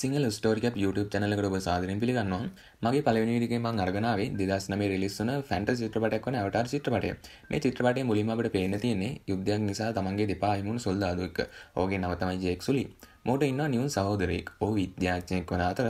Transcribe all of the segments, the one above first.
Sinhala ස්ටෝරික YouTube චැනලකට ඔබ සාදරෙන් පිළිගන්නවා මගේ පළවෙනි වීඩියෝ මම අරගෙනාවේ 2009 රිලීස් වුණ ෆැන්ටසි චිත්‍රපටයක් වන අවතාර චිත්‍රපටය. මේ චිත්‍රපටයේ මුලින්ම අපිට පේන්න තියෙන්නේ යුද්ධයක් නිසා තමන්ගේ දෙපා අයිමුණු සොල්දාදු එක්ක. ඔහුගේ නම තමයි ජේක් සුලි. මොහුට ඉන්නවා නියුන් සහෝදරයෙක්. ඔහු විද්‍යාඥයෙක් වන අතර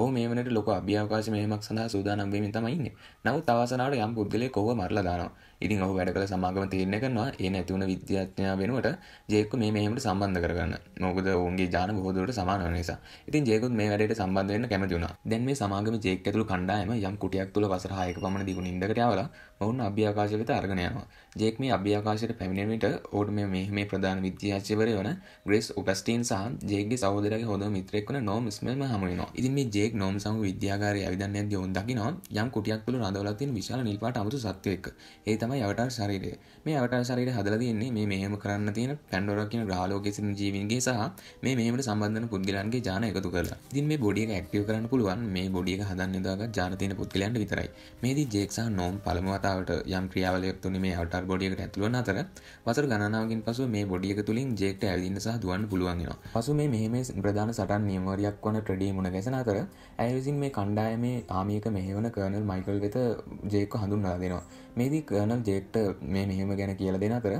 ඔහු මේ වනට ලොකු අභ්‍යවකාශ මෙහෙමක් සඳහා සූදානම් වෙමින් තමයි ඉන්නේ. නමුත් අවසනාවට යම් පුද්ගලයෙක් ඔහුව මරලා දානවා. ඉතින් ඔහු වැඩ කළ සමාගම තීරණය කරනවා ඒ නැතිවුණ විද්‍යාඥයා වෙනුවට ජේක්කු මේ මෙහෙමට සම්බන්ධ කරගන්න. මොකද ඔවුන්ගේ ඥාන බොහෝ දුරට සමාන වෙන නිසා. ඉතින් ජේකුත් මේ වැඩේට සම්බන්ධ වෙන්න කැමති වුණා. දැන් මේ සමාගම ජේක් ඇතුළු කණ්ඩායම යම් කුටියක් තුල වසර 6ක පමණ දිගු නිින්දකට යවලා ඔවුන් අභ්‍යාකාශය වෙත අරගෙන යනවා. ජේක් මේ අභ්‍යාකාශයට පැමිණෙන විට ඔහුට මේ මේ ප්‍රධාන විද්‍යාඥවරය වන ග්‍රේස් ඔගස්ටින් සහ ජේක්ගේ සහෝදරයාගේ හොඳ මිත්‍රෙක් වන නෝම් ස්මෙල්ම හමුවෙනවා. ඉතින් මේ ජේක් නෝම් සමග විද්‍යාගාරයේ ඇවිදින්න යද්දී ඔවුන් දකිනවා යම් කුටියක් තුල රඳවලා තියෙන විශාල නිල්පාට අමුතු සත්වයක්. ඒ තමයි තමයි අවට ශරීරය මේ අවට ශරීර හදල තියන්නේ මේ මෙහෙම කරන්න තියෙන පැන්ඩොර කියන ග්‍රාලෝක සින ජීවින්ගේ සහ මේ මෙහමට සම්බන්ධන පුද්ගලන්ගේ ජාන එකතු කරලා දින් මේ බොඩියක ඇක්ටිය කරන්න පුළුවන් මේ බොඩියක හදන්න දාග ජානතයන පුද්ගලන්ට විතරයි මේදී ජෙක්සා නෝම් පළමතාවට යම් ක්‍රියාවලයක් තුන මේ අවට බොඩියකට ඇතුළන අතර වසර ගණනාවගෙන් පසු මේ බොඩියක තුළින් ජෙක්ට ඇවිදින්න සහ දුවන් පුළුවන්ගෙන පසු මේ මෙහෙම ප්‍රධාන සටන් නියමවරයක් වන ප්‍රඩිය මුණ ගැසන අතර ඇවිසින් මේ කණ්ඩායමේ ආමියක මෙහෙවන කරනල් මයිකල් වෙත ජෙක්ක හඳුන්නා දෙනවා මේදී කරන මනම් ජෙට්ට මේ මෙහෙම ගැන කියල දෙෙන කර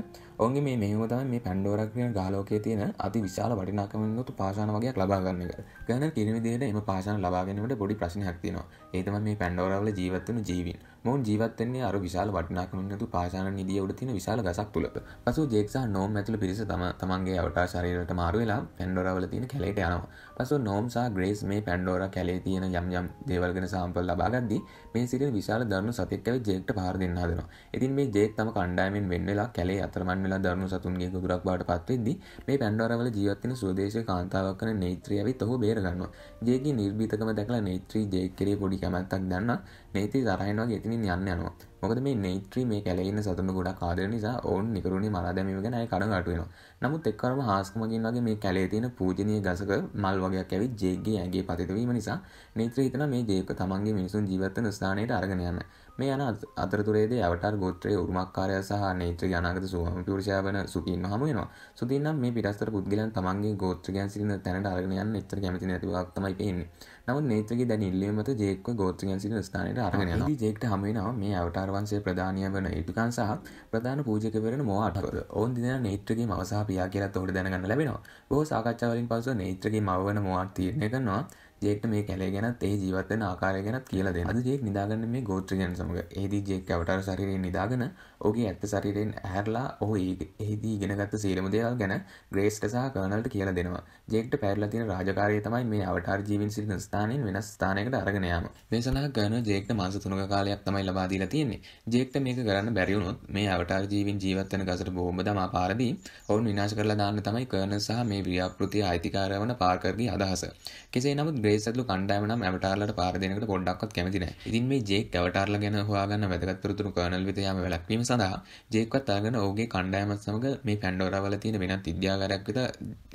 ඔන්ගේ මේ මෙහමතම මේ පැන්ඩෝරක්්‍රියන ගාලෝකය තියෙන අති විශාල වටිනාකමතු පාසාන වගේ ලබාගන්න එක ගැන කිරිවිදිට එම පාසන ලබාගෙනට පොඩි ප්‍රශ්න හැක්තිනවා ඒතම මේ පැන්ඩෝරවල ජීවත්වන ජීවින් මොවුන් ජීවත්වන්නේ අර විශාල වටිනාකමින් නැතු පාෂාණ නිදිය උඩ තියෙන විශාල ගසක් තුලක. පසුව ජේක් සහ නෝම් ඇතුළු පිරිස තම තමන්ගේ අවටා ශරීරයට මාරු වෙලා පැන්ඩෝරා වල තියෙන කැලේට යනවා. පසුව නෝම් සහ ග්‍රේස් මේ පැන්ඩෝරා කැලේ තියෙන යම් යම් දේවල් ගැන සාම්පල් ලබා ගද්දී මේ සිටින විශාල දරුණු සතෙක් ඇවිත් ජේක්ට පහර දෙන්න හදනවා. ඉතින් මේ ජේක් තම කණ්ඩායමෙන් වෙන් වෙලා කැලේ අතරමං වෙලා දරුණු සතුන්ගේ ගොදුරක් බවට පත් වෙද්දී මේ පැන්ඩෝරා වල ජීවත් වෙන සුවදේශීය කාන්තාවක් වන නේත්‍රී ඇවිත් ඔහු බේර ගන්නවා. ජේක්ගේ නිර්භීතකම දැකලා නේත්‍රී ජේක් කෙරේ පොඩි කැමැත්තක් දන්නා නේති තරහෙනවා ගෙතින යන්න යනවා මොකද මේ නේත්‍රී මේ කැලෙන්න සතුම ගොඩා කාදර නිසා ඔවන් නිකරුණි මරාදැමීම ගැනයි කඩ ගටුවෙනවා නමුත් එක්කරම හාස්කමගින් වගේ මේ කැලේ තියෙන පූජනය ගසක මල් වගේයක් ඇවිත් ජේගේ ඇගේ පතිතවීම නිසා නේත්‍ර හිතන මේ ජේක තමන්ගේ මිනිසුන් ජීවත්තන ස්ථානයට අරගෙනයන්න මේ යන අතරතුරේද අවට ගෝත්‍රය උරුමක්කාරය සහ නේත්‍ර යනාගත සුවම පුරුෂය වන සුකින් හමුවෙනවා සුතින්නම් මේ පිටස්තර පුද්ගලන් තමන්ගේ ගෝත්‍රගයන් සිරින තැනට අරගෙනයන් එච්චර කැමති නැතිවක්තමයි පෙන්නේ නමුත් නේත්‍රගේ දැන් ඉල්ලීමත ජේක්ව ගෝත්‍රගයන් සිරින ස්ථානයට අරගෙන ජෙක්ට හමුවෙනවා මේ අවටාර්වන්සේ ප්‍රධානය වන ඉටුකන් සහ ප්‍රධාන පූජකවරන මෝ අටකර ඔවන් දින නේත්‍රගේ මවසාහ පියා කියලා තොට දැනගන්න ලැබෙනවා බෝ සාකච්ඡාවලින් පසු නේත්‍රගේ මවන මවාත් තීරණය කරනවා ජෙක්ට මේ කැලේ ගැනත් ඒ ජීවත්තෙන ආකාරය ගැත් කියල දෙන ජෙක් නිදාගන්න මේ ගෝත්‍රජයන් සමඟ ඒදී ජෙක් අවටර සරිරෙන් නිදාගන ඕගේ ඇත්ත සරිරෙන් ඇහරලා ඔහ ඒදී ගෙනගත්ත සේරමදයා ගැන ග්‍රේස්ට සහ කරනල්ට කියල දෙනවා ජෙක්ට පැරල තින රාජකාරය තමයි මේ අවටර් ජීවින් සිරින ස්ථානින් වෙනස් ස්ථානකට අරගෙනයාම දේශනා කරන ජෙක්ට මාස තුනක කාලයක් තමයි ලබාදීලා තියෙන්නේ ජෙක්ට මේක කරන්න බැරිවුණොත් මේ අවටර් ජීවින් ජීවත්වන ගසට බොහොම දමා පාරදී ඔවුන් විනාශ කරලා දාන්න තමයි කරන සහ මේ ව්‍රියාපෘති අයිතිකාරවන පාර්කරගේ අදහස කෙසේ නමුත් ග්‍රේසතුළු කණ්ඩායම නම් අවටාරලට පාර දෙනකට පොඩ්ඩක්වත් කැමති නැහැ ඉතින් මේ ජෙක් අවටාරල ගැන හොයාගන්න වැදගත් තොරතුරු කර්නල් වෙත යාම වැළැක්වීම සඳහා ජෙක්වත් අරගෙන ඔහුගේ කණ්ඩායමත් සමග මේ පැන්ඩෝරාවල තියෙන වෙනත් විද්‍යාගාරයක් වෙත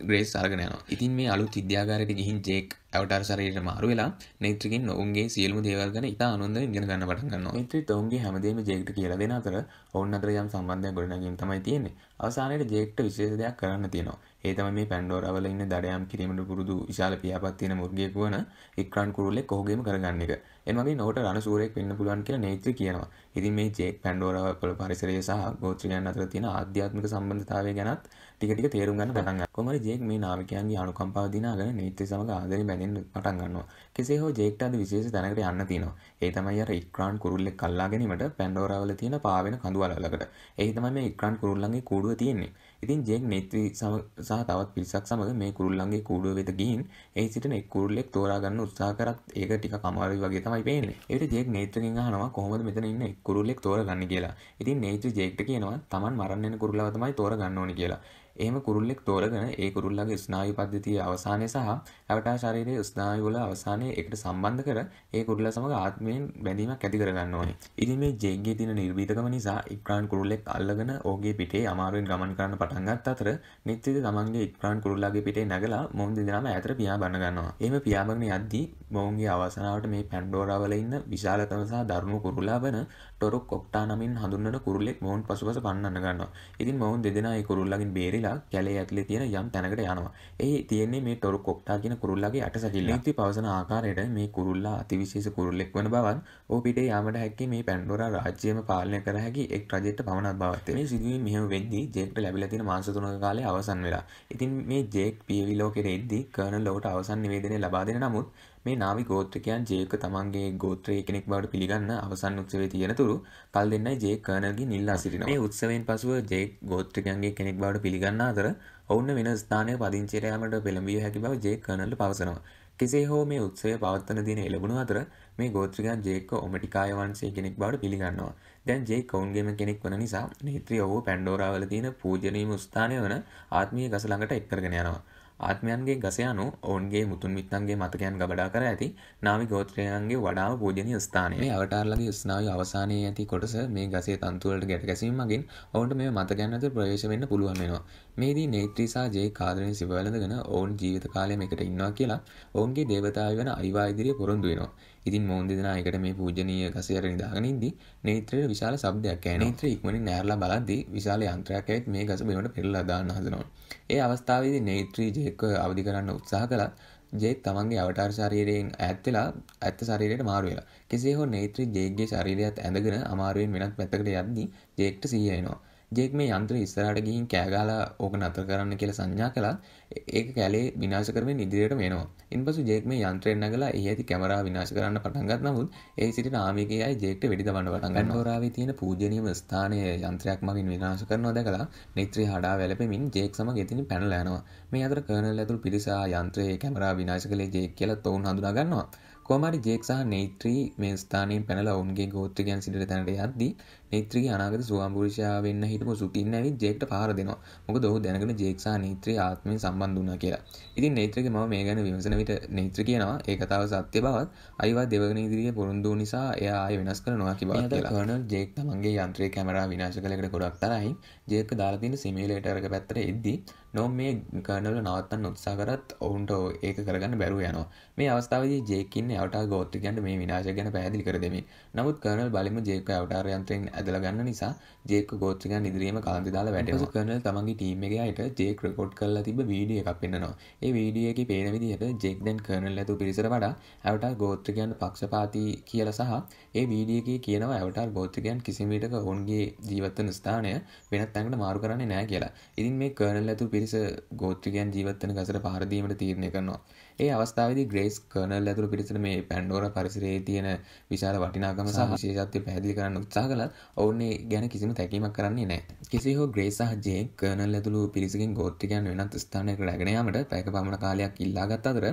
ග්‍රේස් අරගෙන යනවා ඉතින් මේ අලු විද්‍යාකාරයට ගිහින් ජෙක් ඇවටර් සරයට මාරු වෙලා නේත්‍රකින් ඔවුන්ගේ සියලම දේවල්ගන ඉතා අනුන්ද ඉගෙන ගන්න පටන් ගන්න එත ඔවුන්ගේ හැමදේම ජෙක්ට කියල දෙෙන අතර ඔවුන් අතර යම් සම්බන්ධය ගොඩනගින් තමයි තියෙන්නේ අවසානයට ජෙක්ට විශේෂ දෙයක් කරන්න තියෙනවා ඒතම මේ පැන්ඩෝර අවල ඉන්න දඩයම් කිරීමට පුරුදු විශාල පියාපත්තියන මුර්ගයක් වන එක්රන් කුරුල්ලෙ කොහොගේම කරගන්න එක එමගේ නොට රණසූරෙක් වෙන්න පුළුවන් කියලා නේත්‍ර කියනවා ඉතින් මේ ජෙක් පැන්ඩෝරව පල පරිසරය සහ ගෝත්‍රයන් අතර තියෙන අධ්‍යාත්මික සම්බන්ධතාවය ගැනත් ටිකටික තේරුම් ගන්න පටන් ගන්නවා. කොහොමද ජේක් මේ නාවිකයන්ගේ අනුකම්පාව දිනාගෙන නීත්‍ය සමග ආදරේ බැඳෙන්න පටන් ගන්නවා. කෙසේ හෝ ජේක්ට අද විශේෂ තැනකට යන්න තියෙනවා. ඒ තමයි අර ඉක්රාන් කුරුල්ලෙක් අල්ලා ගැනීමට පැන්ඩෝරා වල තියෙන පාවෙන කඳු වලලකට. ඒ තමයි මේ ඉක්රාන් කුරුල්ලන්ගේ කූඩුව තියෙන්නේ. ඉතින් ජේක් නීත්‍ය සහ තවත් පිරිසක් සමග මේ කුරුල්ලන්ගේ කූඩුව වෙත ගිහින් ඒ සිටින එක් කුරුල්ලෙක් තෝරා ගන්න උත්සාහ කරත් ඒක ටිකක් අමාරුයි වගේ තමයි පේන්නේ. ඒකට ජේක් නීත්‍යකින් අහනවා කොහොමද මෙතන ඉන්න එක් කුරුල්ලෙක් තෝරගන්නේ කියලා. ඉතින් නීත්‍ය ජේක්ට කියනවා Taman මරන්න යන කුරුල්ලව තමයි තෝරගන්න ඕනේ කියලා. එහෙම කුරුල්ලෙක් තෝරගෙන ඒ කුරුල්ලගේ ස්නායු පද්ධතියේ අවසානය සහ ඇවටා ශරීරයේ ස්නායු වල අවසානය එකට සම්බන්ධ කර ඒ කුරුල්ලා සමග ආත්මයෙන් බැඳීමක් ඇති කරගන්න ඕනේ. ඉතින් මේ ජෙග්ගේ තියෙන නිර්භීතකම නිසා ඉක්රාන් කුරුල්ලෙක් අල්ලගෙන ඕගේ පිටේ අමාරුවෙන් ගමන් කරන්න පටන් ගත්ත අතර නිත්‍යද තමන්ගේ ඉක්රාන් කුරුල්ලාගේ පිටේ නැගලා මොවුන් දෙදෙනාම ඈතට පියා බඳ ගන්නවා. එහෙම පියාඹගෙන යද්දී මොවුන්ගේ අවසනාවට මේ පැන්ඩෝරා වල ඉන්න විශාලතම සහ දරුණු කුරුල්ලා බන ටොරොක් ඔක්ටානමින් හඳුන්නට කුරලෙක් මොවන් පසුපස පන්නන්න ගන්නවා ඉතින් මොවන් දෙදෙනයි කුරුල්ලගින් බේරිලා කැලේ ඇතුලේ තියෙන යම් තැනකට යනවා ඒ තියෙන්නේ මේ ටොරොක් ඔක්ටා කියන කුරුල්ලගේ අටසැකිල්ල යුක්ති පවසන ආකාරයට මේ කුරුල්ලා අතිවිශේෂ කුරුල්ලෙක් වන බවත් ඕ පිටේ යාමට හැක්කේ මේ පැන්ඩෝරා රාජ්‍යයම පාලනය කර හැකි එක් රජෙක්ට පමණක් බවත් මේ සිදුවීම මෙහෙම වෙද්දී ජේක්ට ලැබිලා තියෙන මාස තුනක කාලේ අවසන් වෙලා ඉතින් මේ ජේක් පියවිලෝ කෙරෙද්දී කර්නල් ලොවට අවසන් නිවේදනය ලබා දෙන නමුත් මේ නාවි ගෝත්‍රිකයන් ජේක තමන්ගේ ගෝත්‍රය කෙනෙක් බවට පිළිගන්න අවසන් උත්සවේ තියෙනතුරු කල් දෙන්නයි ජේ කර්නල්ගේ නිල්ලා සිටින මේ උත්සවෙන් පසුව ජේ ගෝත්‍රිකයන්ගේ කෙනෙක් බවට පිළිගන්න අතර ඔවුන්න වෙන ස්ථානය පදිංචිරයාමට පෙළඹිය හැකි බව ජේ කර්නල් පවසනවා කෙසේ හෝ මේ උත්සය පවත්වන දින එළබුණු අතර මේ ගෝත්‍රිකයන් ජේක ඔමටිකාය වන්සේ කෙනෙක් බවට පිළිගන්නවා. දැන් ජේ කවුන්ගේම කෙනෙක් වන නිසා නේත්‍රී ඔහු පැන්ඩෝරාවල තියෙන පූජනීය ස්ථානය වන ආත්මීය ගස ළඟට එක් කරගෙන යනවා. ආත්මයන්ගේ ගසයනු ඔවන්ගේ මුතුන් මිත්තන්ගේ මතකයන් ගබඩා කර ඇති නාමි ගෝත්‍රයන්ගේ වඩාව පූජනය ස්ථානයේ අවටාරලගේ ස්නාව අවසානයේ ඇති කොටස මේ ගසේ තන්තුවලට ගැට ගැසීමමගින් ඔවුන්ට මේ මතගැන්නත ප්‍රවේශවෙන්න පුළුවන් වෙනවා මේදී නේත්‍රීසා ජේ කාදරය සිවලඳගෙන ඔවුන් ජීවිත කාලයම එකට ඉන්නවා කියලා ඔවුන්ගේ දේවතාව වන අයිවා ඉදිරිය පොරොන්දු වෙනවා. ඉතින් මොන් දෙදෙනා එකට මේ පූජනීය ගසයට නිදාගෙන ඉද්දී නේත්‍රයට විශාල ශබ්දයක් ඇහෙනවා. නේත්‍රී ඉක්මනින් නෑරලා බලද්දී විශාල යන්ත්‍රයක් ඇවිත් මේ ගස බිමට පෙරලා දාන්න හදනවා. ඒ අවස්ථාවේදී නේත්‍රී ජේක අවදි කරන්න උත්සාහ කළා. ජේක් තමන්ගේ අවටාර් ශරීරයෙන් ඇත්වෙලා ඇත්ත ශරීරයට මාරුවෙලා කෙසේ හෝ නේත්‍රී ජේක්ගේ ශරීරයත් ඇඳගෙන අමාරුවෙන් වෙනත් පැත්තකට යද්දී ජේක්ට සීයනවා ජෙක් මේ යන්ත්‍ර ඉස්සරහට ගිහින් කෑගාලා ඕක නතර කරන්න කියලා සංඥා කළත් ඒක කැලේ විනාශ කරමින් ඉදිරියට වෙනවා ඉන්පසු ජෙක් මේ යන්ත්‍රයෙන් නගලා එහි ඇති කැමරා විනාශ කරන්න පටන් ගත් නමුත් ඒ සිටින ආමිකයේ අය ජෙක්ට වෙඩි දමන්න පටන් ගන්නවා හෝරාවේ තියෙන පූජනීය ස්ථානය යන්ත්‍රයක් මගින් විනාශ කරනවා දැකලා නේත්‍රි හඩා වැළපෙමින් ජෙක් සමග එතනින් පැනලා යනවා මේ අතර කර්නල් ඇතුළු පිරිසා යන්ත්‍රයේ කැමරා විනාශ කළේ ජෙක් කියලා ඔවුන් හඳුනා ගන්නවා කොමරි ජේක් සහ නේත්‍රී මේ ස්ථානයෙන් පැනල ඔවුන්ගේ ගෝත්‍රිකයන් සිට තැනට යද්දී නේත්‍රගේ අනාගත සුවම්පුරුෂයා වෙන්න හිටපු සුකින් ඇවිත් ජේක්ට පහර දෙනවා. මොකද ඔහු දැනගෙන ජේක් සහ නේත්‍රී ආත්මයෙන් සම්බන්ධ වුණා කියලා. ඉතින් නේත්‍රගේ මම මේ ගැන විමසන විට නේත්‍ර කියනවා ඒ කතාව සත්‍ය බවත් අයිවා දෙවගණ ඉදිරියේ පුරුදු නිසා එයා ආයෙ වෙනස් කරනවා කිව්වා කියලා. කර්නල් ජේක් තමන්ගේ යන්ත්‍රයේ කැමරා විනාශ කළකට ගොඩක් තරහින් ජේක් දාලා තියෙන සිමියුලේටරක පැත්තට එද්දී නොම් මේ කර්නල්ව නවත්තන්න උත්සා කරත් ඔවුන්ට ඒක කරගන්න බැරුව යනවා මේ අවස්ථාවදී ජේකින් අවට ගෝත්‍රිකයන්ට මේ විනාශ ගැන පැහැදිලි කර දෙමින් නමුත් කර්නල් බලම ජේක අවටාරයන්ත්‍රයෙන් ඇදලගන්න නිසා ජේක ගෝත්්‍රිකන් ඉදිරීම කාන්ති දාලා වැටස කරන තමන්ගේ ටීමගේ අයට ජේක රකෝඩ් කරලා තිබ වීඩිය එකක් පෙන්න්නවා ඒ වීඩියකි පේන විදිහට ජෙක්දැන් කරනල් ඇතු පිරිසර වඩා ඇවට ගෝත්‍රිකයන් පක්ෂපාති කියල සහ ඒ වීඩියක කියනව ඇවට ගෝත්‍රිකයන් කිසිමටක ඔවුන්ගේ ජීවත්තන ස්ථානය වෙනත් තැකට මාරු කරන්නේ නෑ කියලා ඉතින් මේ කරනල් ඇතු පිරිස ගෝත්‍රිකයන් ජීවත්තන ගසර පහරදීමට තීරණය කරනවා ඒ අවස්ථාවද ග්‍රේස් කනල් ඇතුර පිරිසට මේ පැන්ඩෝර පරිසරේ තියෙන විශාල වටිනාකම සහශේෂත්වය පැදිලි කරන්න උත්සා කළ ඔවුන්නේ ගැන කිසිම තැකීමක් කරන්නේ නෑ කිසි හෝ ග්‍රේසාහජයේ කනල් ඇතුළු පිරිසිකින් ගෝත්තිකයන් වෙනත් ස්ථානයක රැගෙනයාමට පැක පමණ කාලයක් ඉල්ලාගත් අතර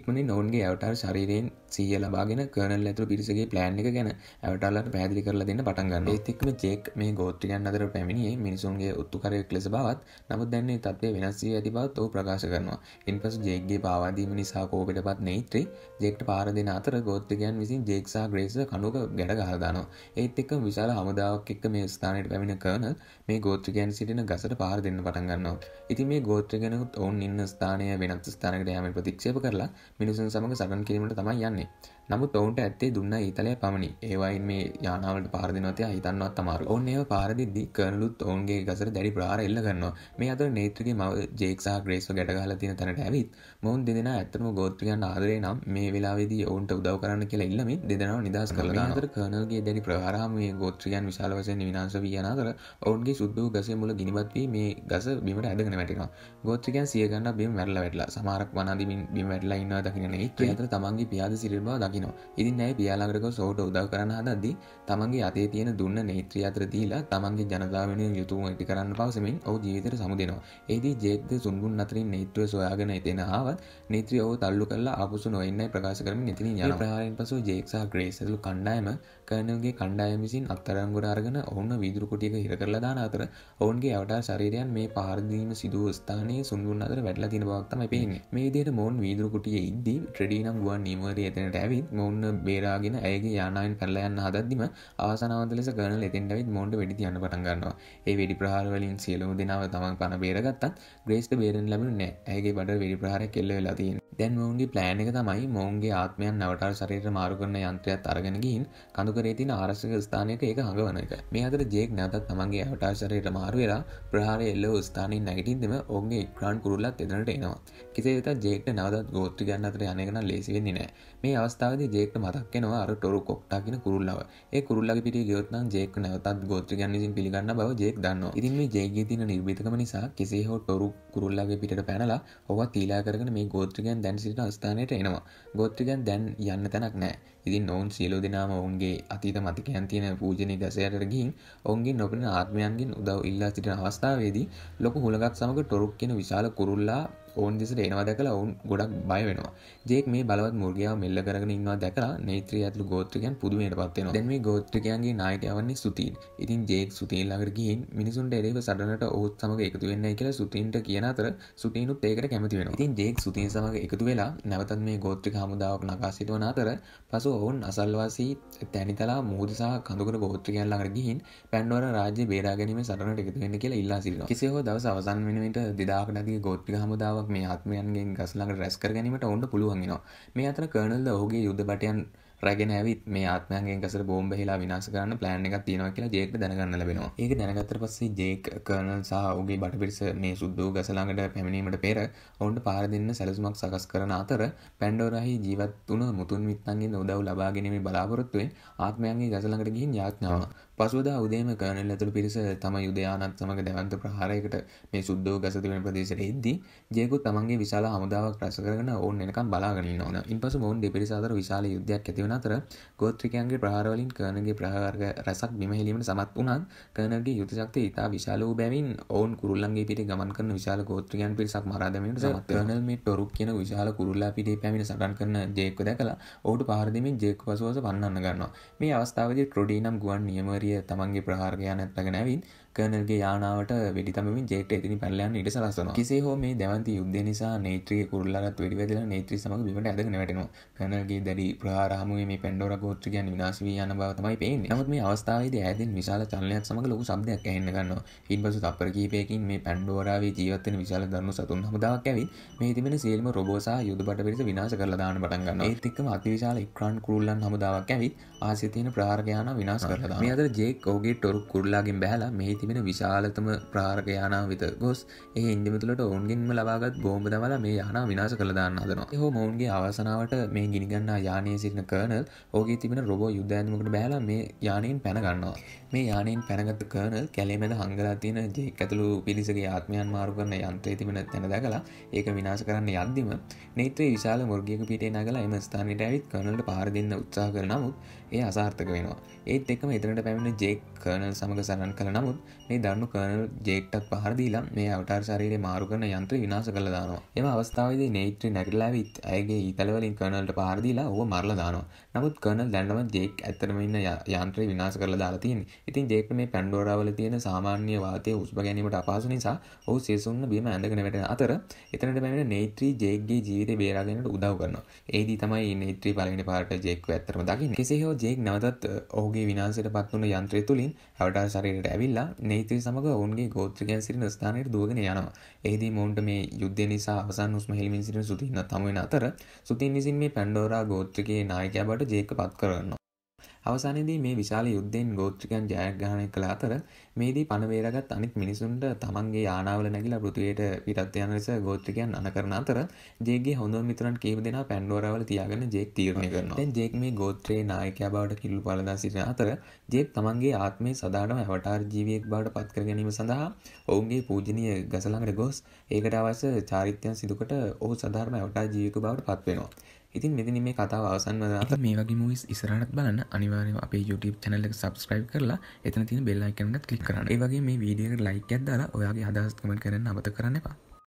ඉක්මනි නොවන්ගේ ඇවටර් ශරීරයෙන් සීය ලබාගෙන කනල් ඇතුළ පිරිසගේ ප්ලෑන් එක ගැන ඇවටල්ලට පැදිලි කරලා දෙන්න පටන්ගන්න ඒතික්ම ජෙක් මේ ගෝත්‍රිකයන් අතර පැමිණියේ මිනිසුන්ගේ උත්තුකරයෙක් ලෙස බවත් නමුත් දැන්නේ තත්වේ වෙනස්සේ ඇති බවත් ඔහු ප්‍රකාශ කරනවා ඉන් පසු ජෙක්ගේ පාවාදීම නිසා ග්‍රේසා කෝපටපත් නේත්‍රේ ජෙක්ට පාර දෙෙන අතර ගෝත්තකයන් විසින් ජෙක්සා ග්‍රේස කනුක ගැඩ ගහදානවා ඒත් එක්ක විශාල හමුදාවක් එක්ක මේ ස්ථානයට පැමිණ කරන මේ ගෝත්‍රිකයන් සිටින ගසට පාර දෙන්න පටන්ගන්නවා ඉති මේ ගෝත්‍රගෙනකුත් ඔවන් ඉන්න ස්ථානය වෙනත් ස්ථානකට යම ප්‍රතික්ෂප කරලා මිනිසුන් සමඟ සටන් කිරීමට තමයි යන්නේ නමුත් ඔවුන්ට ඇත්තේ දුන්න ඊතලය පමණි ඒවයින් මේ යානාවට පාරදිනවතය හිතන්නවත් තමාර ඔන්න ඒ පාරදිදි කරලුත් ඔවන්ගේ ගසර දැඩි ප්‍රාර එල්ල කරන්නවා මේ අද නේතුගේ මව ජේක්සා ග්‍රේස්ව ගැඩගහල තින තැනට ඇවිත් මොවන් දෙදෙන ඇත්තම ගෝත්‍රියන් ආදරේ නම් මේ වෙලාවේදී ඔවුන්ට උදව කරන්න කියලා ඉල්ලම දෙදෙනව නිදහස් කරලා අතර කරනල්ගේ දැඩි ප්‍රහාරාම මේ ගෝත්‍රියන් විශාල වසයෙන් විනාශ වී යනාතර ඔවුන්ගේ සුද්දූ ගසේ මුල ගිනිබත්වී මේ ගස බිමට ඇදගෙන වැටෙනවා ගෝත්‍රිකයන් සියගන්න බිම වැල්ල වැටලා සමාරක් වනාදමින් බිම වැටලා ඉන්නවා දකිනනෙ ඇතර තමන්ගේ පියාද සිරිල්බා දකි දකිනවා ඉතින් ඇයි පියාලගරක සෝට උදව කරන හදදි තමන්ගේ අතේ තියෙන දුන්න නේත්‍රී අතර දීලා තමන්ගේ ජනතාවෙන යුතුම ඇති කරන්න පවසමින් ඔහු ජීවිතර සමුදෙනවා ඒදී ජේත්ත සුන්ගුන් අතරින් නේත්‍රව සොයාගෙන එතෙන හාවත් නේත්‍රිය ඔහු තල්ලු කරලා අපපුසු නොවෙන්නයි ප්‍රකාශ කරමින් ඉතින් යන ප්‍රහාරෙන් පසු ජේක්සා ග්‍රේසලු කණ්ඩායම කරනගේ කණ්ඩායම විසින් අත්තරංගොඩ අරගෙන ඔවුන්න විදුරකුටියක හිර කරලා දාන අතර ඔවුන්ගේ අවට ශරීරයන් මේ පාරදීම සිදුව ස්ථානයේ සුන්ගුන් අතර වැඩලා තින බවක්තම පේන්නේ මේ දේට මෝන් වීදුරකුටිය ඉද්දී ට්‍රඩීනම් ගුවන් නිමවර එතනට ඇවිත් මොවන්න බේරාගෙන ඇගේ යානාවෙන් කරලා යන්න හදදිම ආසනාවද ලෙස කරන එතෙන්ටවිත් මොන්ඩ වැඩි තියන්න පටන්ගන්නවා ඒ වැඩි ප්‍රහාරවලින් සියලම දෙනාව තමන් පන බේරගත්තත් ග්‍රේස්ට බේරෙන් ලැබුණ ඇගේ බඩ වැඩි ප්‍රහර කෙල්ල වෙලාතින් දැන් මොවන්ගේ ප්ලෑන එක තමයි මොවන්ගේ ආත්මයන් නවටර් සරයට මාරු කරන යන්ත්‍රයත් අරගෙනගින් කඳුකරේ තින ආරසක ස්ථානයක එක හඟවන එක මේ අතර ජෙක් නැතත් තමන්ගේ අවටා සරයට මාරු වෙලා ප්‍රහාර එල්ල ස්ථානයෙන් නැගටින්දම ඔන්ගේ ක්‍රාන් කුරල්ලත් එදනට එනවා කිසේ වෙතත් ජෙක්ට නවදත් ගෝත්‍ර ගන්න අතර යනගෙන ලේසිවෙන්නේ නෑ මේ අවස්ථාව එතනද ජේක මතක්කෙනවා අර ටොරු කොක්ටාකින කුරල්ලාව ඒ කුරල්ලගේ පිටි ගයොත්නම් ජේක නැවතත් ගෝත්‍රගන් විසින් පිළිගන්න බව ජෙක් දන්නවා ඉතින් මේ ජේගේ තින නිර්විතකම නිසා කෙසේ හෝ ටොරු කුරල්ලාගේ පිට පැනලා ඔවත් තීලා කරන මේ ගෝත්‍රගන් දැන් සිට අස්ථානයට එනවා ගෝත්‍රගන් දැන් යන්න තැනක් නෑ ඉතින් ඔවුන් සියලෝ දෙනාම ඔවුන්ගේ අතීත මතිකයන් තියෙන පූජනය ගසයට ගින් ඔවුන්ගේ නොපෙන ආත්මයන්ගෙන් උදව් ඉල්ලා සිටින අවස්ථාවේදී ලොකු හුලගක් සමඟ ටොරුක් කියෙන විශාල කුරුල්ලා ඔවන් දෙෙස ඒනවා දැකලා ඔවුන් ගොඩක් බය වෙනවා ජෙක් මේ බලවත් මුර්ගයා මෙල්ල කරගෙන ඉන්නවා දැකලා නේත්‍රී ඇතුළු ගෝත්‍රිකයන් පුදුමයට පත්වෙන දැම මේ ගෝත්‍රිකයන්ගේ නායකයවන්නේ සුතිීන් ඉතින් ජෙක් සුතිීන් ලඟට ගිහින් මිනිසුන්ට එරෙව සටනට ඔහුත් සමඟ එකතු වෙන්න කියලා සුතින්ට කියන අතර සුටීනුත් ඒකට කැමති වෙන ඉතින් ජෙක් සුතින් සමඟ එකතු වෙලා නැවතත් මේ ගෝත්‍රික හමුදාවක් නකාසිටවන අතර පසු ඔවුන් අසල්වාසී තැනිතලා මූදසා කඳුකට ගෝත්‍රිකයන් ළඟට ගිහින් පැන්වර රාජ්‍ය බේරාගැනීම සටනට එකතු වෙන්න කියලා ඉල්ලා සිල්වා කිසිහෝ දවස අවසන් වෙනුවට දෙදාකනති ගෝත්‍රික හමුදාවක් මේ ආත්මයන්ගේ ගස්ලඟ රැස් කර ගැනීමට ඔවුන්ට පුළුවන්ගෙනවා මේ අතර කර්නල්ද ඔහුගේ යුද්ධටයන් රැගෙන ඇවිත් මේ ආත්මයන්ගේ ගසට බෝම්බ හිලා විනාශකරන්න ප්ලෑන් එකක් තියෙනවා කියලා ජේක දැනගන්න ලැබෙනවා ඒක දැනගත්තර පස්සේ ජේක් කර්නල් සහ ඔහුගේ බටපිරිස මේ සුද්දෝ ගසළඟට පැමිණීමට පෙර ඔවුන්ට පාර දෙන්න සැලසුමක් සකස් කරන අතර පැන්ඩෝරහි ජීවත් වුණ මුතුන් මිත්තන්ගේ උදව් ලබා ගැනීමේ බලාපොරොත්තුවෙන් ආත්මයන්ගේ ගසළඟට ගිහින් යාඥාව පසුවද උදේම කනල් ඇතුළ පිරිස තම යුදයානත් සමඟ දැවන්ත ප්‍රහාරයකට මේ සුද්දෝ ගසතිවෙන ප්‍රදේශයට එද්දී ජයකු තමන්ගේ විශාල හමුදාවක් රස කරන ඔවුන් එනකම් බලාගෙන ඕන ඉන් පසු ඔවුන් දෙපිරිසාදර විශාල යුද්ධයක් ඇතිවන අතර ගෝත්‍රිකයන්ගේ ප්‍රහාරවලින් කර්ණගේ ප්‍රහාර්ග රැසක් බිමහෙලීමට සමත් වුණන් කර්ණගේ යුතුශක්තිය ඉතා විශාල වූ බැවින් ඔවුන් කුරල්ලන්ගේ පිට ගමන් කරන විශාල ගෝත්‍රිකයන් පිරිසක් මරාදමට සමත්වනල් මේ ටොරුක් කියන විශාල කුරල්ලා පිටේ පැමිණ සටන් කරන ජයෙක්ව දැකලා ඔහුට පහරදමින් ජෙක් පසුවස පන්නන්න ගන්නවා මේ අවස්ථාවද ට්‍රොඩී නම් ගුවන් නියමරී ලිය තමන්ගේ ප්‍රහාරගයා නැත්තගෙන ඇවිත් කනල්ගේ යානාවට වැඩිතමින් ජෙට් ඇතිනි පැල්ලයන් ඉට සලස්සන කිසේ හෝ මේ දැවන්ති යුද්ධ නිසා නේත්‍රිය කුරල්ලත් වැඩිවෙදලා නේත්‍රී සමඟ බිමට ඇදගෙන වැටෙනවා කනල්ගේ දැඩි ප්‍රහාරහමුවේ මේ පැන්ඩෝර ගෝත්‍රිකයන් විනාශ වී යන බව තමයි පේන්නේ නමුත් මේ අවස්ථාවේදී ඈතින් විශාල චලනයක් සමඟ ලොකු શબ્දයක් ඇහෙන්න ගන්නවා ඉන්පසු තත්පර කිහිපයකින් මේ පැන්ඩෝරාවේ ජීවත් වෙන විශාල දරුණු සතුන් හමුදාවක් ඇවිත් මේ තිබෙන සියලුම රොබෝ සහ යුද බඩ පිරිස විනාශ කරලා දාන්න පටන් ගන්නවා ඒත් එක්කම අතිවිශාල ඉක්‍රාන් කුරුල්ලන් හමුදාවක් ඇවිත් ආසිය තියෙන ප්‍රහාරකයාන විනාශ කරලා දානවා මේ අතර ජේක් ඔහුගේ ටොරු කුරුල්ලාගෙන් බැහැලා මෙහි තිබෙන විශාලතම ප්‍රාරක යානාව වෙත ගොස් ඒ ඉන්දිමිතුලට ඔවුන්ගෙන්ම ලබාගත් බෝම්බ දමල මේ යානා විනාශ කළදාන්න අදනවා හෝ මොවන්ගේ අවසනාවට මේ ගිනිගන්නා යානය සිටින කර්නල් ඕගේ තිබෙන රොබෝ යුද්ධඇදමකට බෑලා මේ යානයෙන් පැනගන්නවා මේ යානයෙන් පැනගත කර්නල් කැලේමද හංගලා තියෙන ජෙක් ඇතුළු පිලිසගේ ආත්මයන් මාරු කරන යන්ත්‍රය තිබෙන තැන දැකලා ඒක විනාශ කරන්න යද්දිම නේත්‍රේ විශාල මුර්ගියක පිටේ නගලා එම ස්ථානයට ඇවිත් කනලට පාර දෙන්න උත්සා කරනමුත් ඒ අසාර්ථක වෙනවා ඒත් එක්ම එතනට පැමිණ ජෙක් කර්නල් සමඟ සරන් කළ නමුත් මේ දන්නු කර්නල් ජෙක්ටක් පහරදීලා මේ අවටර් ශරීරය මාරු කරන යන්ත්‍ර විනාශ කළ දානවා එම අවස්ථාවද නේත්‍ර නැගරලාවිත් ඇගේ ඉතලවලින් කර්නල්ට පහරදිලා ඔහ මරල දානවා නමුත් කර්නල් දැන්නම ජෙක් ඇතරම ඉන්න යන්ත්‍ර විනාශ කරල දාලාතින් ඉතින් ජෙක් මේ පැන්ඩෝරාවල තියෙන සාමාන්‍ය වාතය උස්ප ගැනීමට අපාසු නිසා ඔහු සේසුන්න බීම ඇඳගෙන වැට අතර එතනට පැමිණ නේත්‍රී ජෙක්ගේ ජීවිත බේරාගෙනට උදව් කරනවා ඒදී තමයි නේත්‍රී පලනි පාට ජෙක් ඇතරම දකින්න කෙසේ හෝ ජෙක් නවතත් ඔහුගේ විනාසයට පත් වන යන්ත්‍රය තුළින් හවටා ශරීරයට ඇවිල්ලා නේතිර සමඟ ඔවුන්ගේ ගෝත්‍රකයන් සිරින ස්ථානයට දුවගෙන යනවා එහිදී මොවන්ට මේ යුද්ධ නිසා අවසන් උස්ම හෙල්මින් සිරින සුතින්න තමුවෙන අතර සුතින් විසින් මේ පැන්ඩෝරා ගෝත්‍රකගේ නායකයා බට ජේක පත් කරන්න අවසානයේදී මේ විශාල යුද්ධයෙන් ගෝත්‍රිකයන් ජයග්‍රහණය කළ අතර මේදී පණ බේරාගත් අනිත් මිනිසුන්ට තමන්ගේ යානාවල නැගිලා පෘථිවියට පිටත් යන ලෙස ගෝත්‍රිකයන් අණ කරන අතර ජේක්ගේ හොඳම මිතුරන් කීප දෙනා පැන්ඩෝරාවල තියාගෙන ජේක් තීරණය කරනවා. දැන් ජේක් මේ ගෝත්‍රයේ නායකයා බවට කිල්ලු පළදා සිටින අතර ජේක් තමන්ගේ ආත්මය සදාටම ඇවටාර් ජීවියෙක් බවට පත් කර ගැනීම සඳහා ඔවුන්ගේ පූජනීය ගස ළඟට ගොස් ඒකට අවශ්‍ය චාරිත්‍රයන් සිදුකොට ඔහු සදාටම ඇවටාර් ජීවියෙකු බවට පත් වෙනවා. ඉතින් මෙදින මේ කතාව අවසන් වදත මේ වගේ මුවිස් ඉස්රහත් බලන්න අනිවාර්ය අපේ YouTube චැනල්ලක සබස්ක්‍රයිබ් කරලා එතන තින බෙල්ලයිකනත් කලික් කරන්න ඒ වගේ මේ වීඩියක ලයිකයක් දාලා ඔයාගේ හදස්කමට කරන්න අමත කරන්න එපා